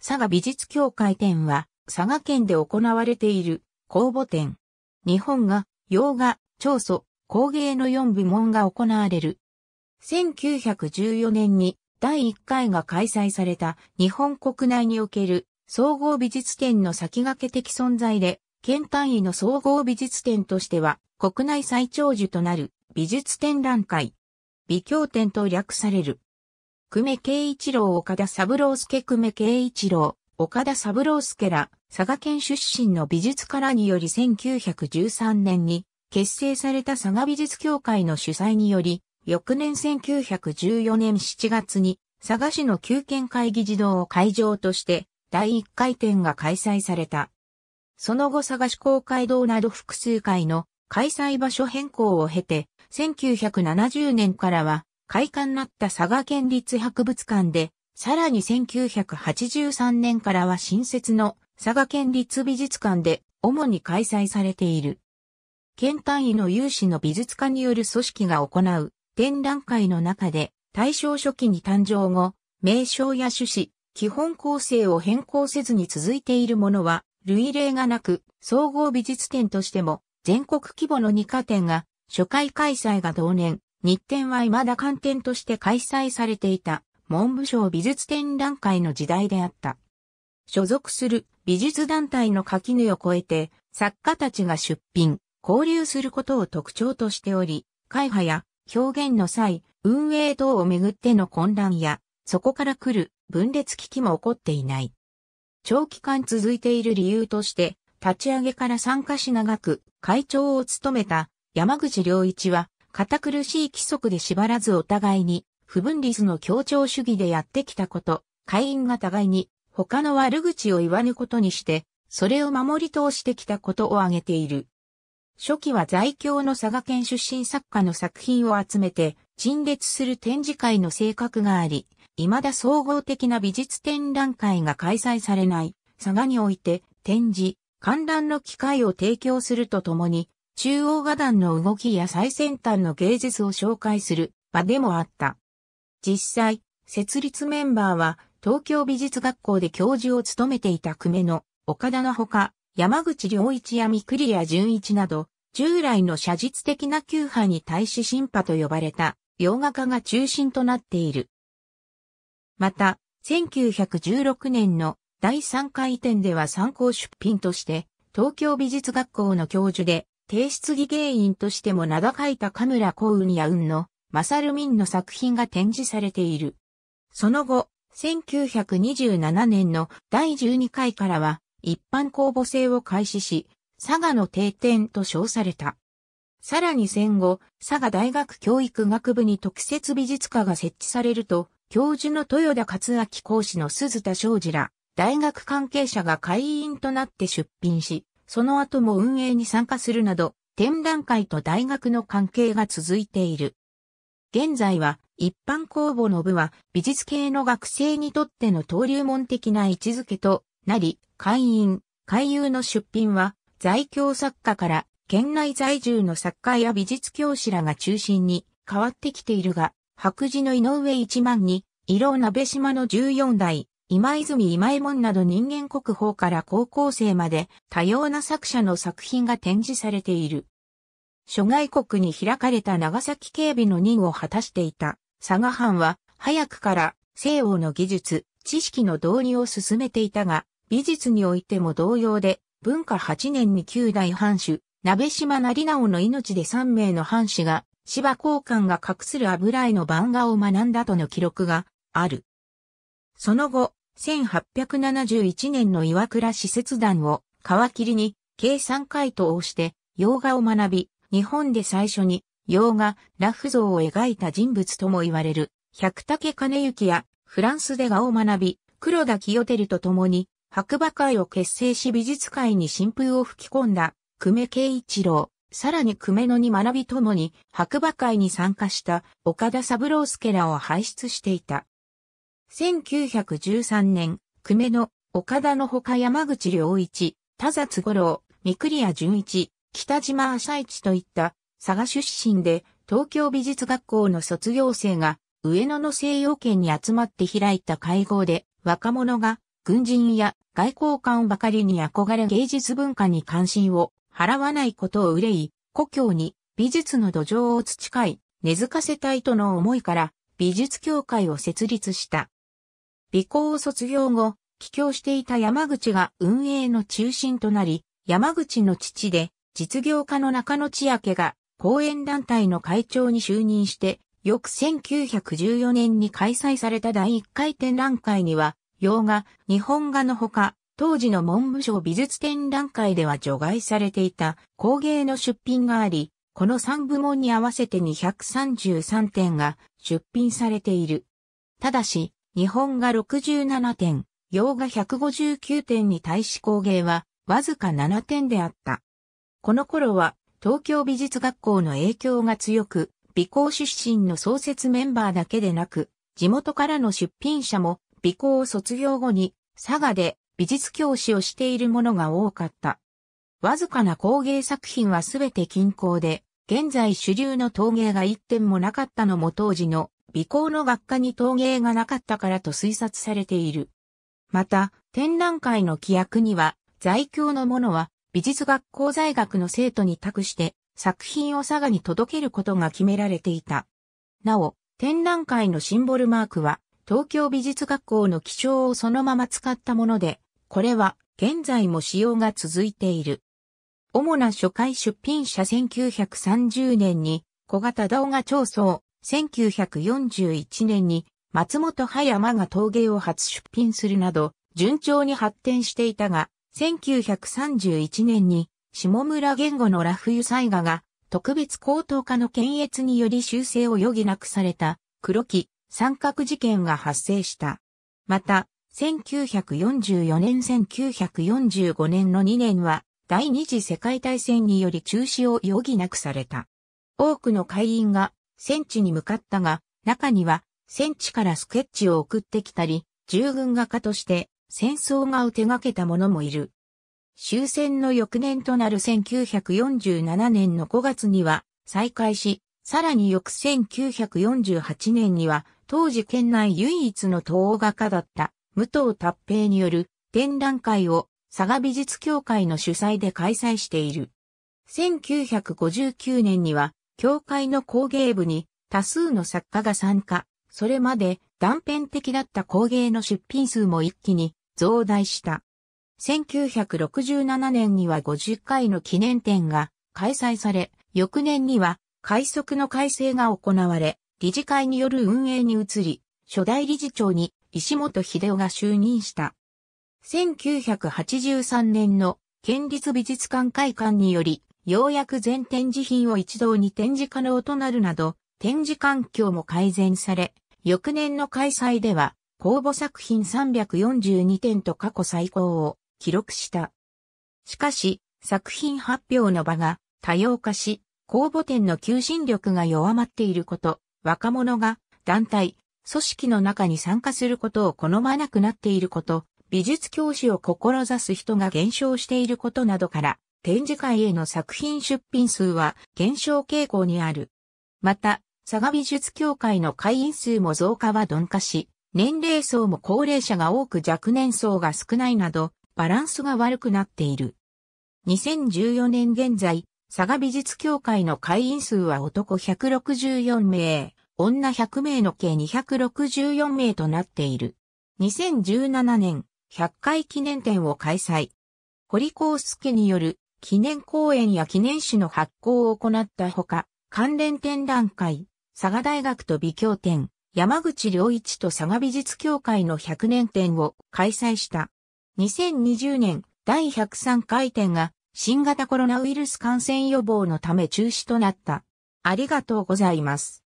佐賀美術協会展は、佐賀県で行われている公募展。日本画、洋画、調素、工芸の4部門が行われる。1914年に第1回が開催された日本国内における総合美術展の先駆け的存在で、県単位の総合美術展としては国内最長寿となる美術展覧会。美協展と略される。久米慶一郎岡田三郎助久米慶一郎、岡田三郎助ら、佐賀県出身の美術家らにより1913年に結成された佐賀美術協会の主催により、翌年1914年7月に佐賀市の旧県会議児童を会場として第1回展が開催された。その後佐賀市公会堂など複数回の開催場所変更を経て、1970年からは開館なった佐賀県立博物館で、さらに1983年からは新設の佐賀県立美術館で主に開催されている。県単位の有志の美術家による組織が行う展覧会の中で大正初期に誕生後、名称や趣旨、基本構成を変更せずに続いているものは類例がなく総合美術展としても全国規模の2カ展が初回開催が同年日展は未だ観点として開催されていた文部省美術展覧会の時代であった。所属する美術団体の垣根を越えて作家たちが出品、交流することを特徴としており、会派や表現の際、運営等をめぐっての混乱や、そこから来る分裂危機も起こっていない。長期間続いている理由として、立ち上げから参加し長く会長を務めた山口良一は堅苦しい規則で縛らずお互いに、不分立の協調主義でやってきたこと、会員が互いに、他の悪口を言わぬことにして、それを守り通してきたことを挙げている。初期は在京の佐賀県出身作家の作品を集めて、陳列する展示会の性格があり、未だ総合的な美術展覧会が開催されない、佐賀において、展示、観覧の機会を提供するとともに、中央画壇の動きや最先端の芸術を紹介する場でもあった。実際、設立メンバーは東京美術学校で教授を務めていた久米の岡田のほか、山口良一や三栗谷純一など、従来の写実的な旧派に対し新派と呼ばれた洋画家が中心となっている。また、1916年の第3回展では参考出品として、東京美術学校の教授で提出議芸員としても名が書いたカムラ・コウ雲やのマサルミンの作品が展示されている。その後、1927年の第12回からは一般公募制を開始し、佐賀の定点と称された。さらに戦後、佐賀大学教育学部に特設美術科が設置されると、教授の豊田勝明講師の鈴田昌司ら、大学関係者が会員となって出品し、その後も運営に参加するなど、展覧会と大学の関係が続いている。現在は、一般公募の部は、美術系の学生にとっての登竜門的な位置づけとなり、会員、会友の出品は、在京作家から県内在住の作家や美術教師らが中心に変わってきているが、白磁の井上一万に、色鍋島の14代、今泉今右衛門など人間国宝から高校生まで多様な作者の作品が展示されている。諸外国に開かれた長崎警備の任を果たしていた佐賀藩は早くから西欧の技術、知識の導入を進めていたが、美術においても同様で、文化8年に9代藩主、鍋島成直の命で3名の藩主が、芝交換が隠する油絵の漫画を学んだとの記録がある。その後、1871年の岩倉使節団を皮切りに計3回と応して洋画を学び、日本で最初に洋画、ラフ像を描いた人物とも言われる百武金行やフランスで画を学び、黒田清照と共に白馬会を結成し美術界に新風を吹き込んだ久米慶一郎、さらに久米野に学びともに白馬会に参加した岡田三郎助らを輩出していた。1913年、久米の岡田のほか山口良一、田雑五郎、三栗谷淳一、北島朝一といった佐賀出身で東京美術学校の卒業生が上野の西洋圏に集まって開いた会合で若者が軍人や外交官ばかりに憧れ芸術文化に関心を払わないことを憂い、故郷に美術の土壌を培い、根付かせたいとの思いから美術協会を設立した。美校を卒業後、帰郷していた山口が運営の中心となり、山口の父で実業家の中野千明が講演団体の会長に就任して、翌1914年に開催された第1回展覧会には、洋画、日本画のほか、当時の文部省美術展覧会では除外されていた工芸の出品があり、この3部門に合わせて233点が出品されている。ただし、日本画67点、洋画159点に対し工芸はわずか7点であった。この頃は東京美術学校の影響が強く、美校出身の創設メンバーだけでなく、地元からの出品者も美校を卒業後に佐賀で美術教師をしているものが多かった。わずかな工芸作品はすべて均衡で、現在主流の陶芸が一点もなかったのも当時の美工の学科に陶芸がなかったからと推察されている。また、展覧会の規約には、在京の者は美術学校在学の生徒に託して作品を佐賀に届けることが決められていた。なお、展覧会のシンボルマークは、東京美術学校の記調をそのまま使ったもので、これは現在も使用が続いている。主な初回出品者1930年に小型動画調査1941年に松本葉山が陶芸を初出品するなど、順調に発展していたが、1931年に下村言語のラフサイ画が特別高等科の検閲により修正を余儀なくされた黒木三角事件が発生した。また、1944年1945年の2年は第二次世界大戦により中止を余儀なくされた。多くの会員が戦地に向かったが、中には戦地からスケッチを送ってきたり、従軍画家として戦争画を手掛けた者もいる。終戦の翌年となる1947年の5月には再開し、さらに翌1948年には、当時県内唯一の東欧画家だった武藤達平による展覧会を佐賀美術協会の主催で開催している。1959年には教会の工芸部に多数の作家が参加、それまで断片的だった工芸の出品数も一気に増大した。1967年には50回の記念展が開催され、翌年には快速の改正が行われ、理事会による運営に移り、初代理事長に石本秀夫が就任した。1983年の県立美術館会館により、ようやく全展示品を一堂に展示可能となるなど、展示環境も改善され、翌年の開催では、公募作品342点と過去最高を記録した。しかし、作品発表の場が多様化し、公募展の求心力が弱まっていること、若者が団体、組織の中に参加することを好まなくなっていること、美術教師を志す人が減少していることなどから、展示会への作品出品数は減少傾向にある。また、佐賀美術協会の会員数も増加は鈍化し、年齢層も高齢者が多く若年層が少ないなど、バランスが悪くなっている。2014年現在、佐賀美術協会の会員数は男164名、女100名の計264名となっている。2017年、100回記念展を開催。堀康介による記念公園や記念誌の発行を行ったほか、関連展覧会、佐賀大学と美教展、山口良一と佐賀美術協会の100年展を開催した。2020年第103回展が新型コロナウイルス感染予防のため中止となった。ありがとうございます。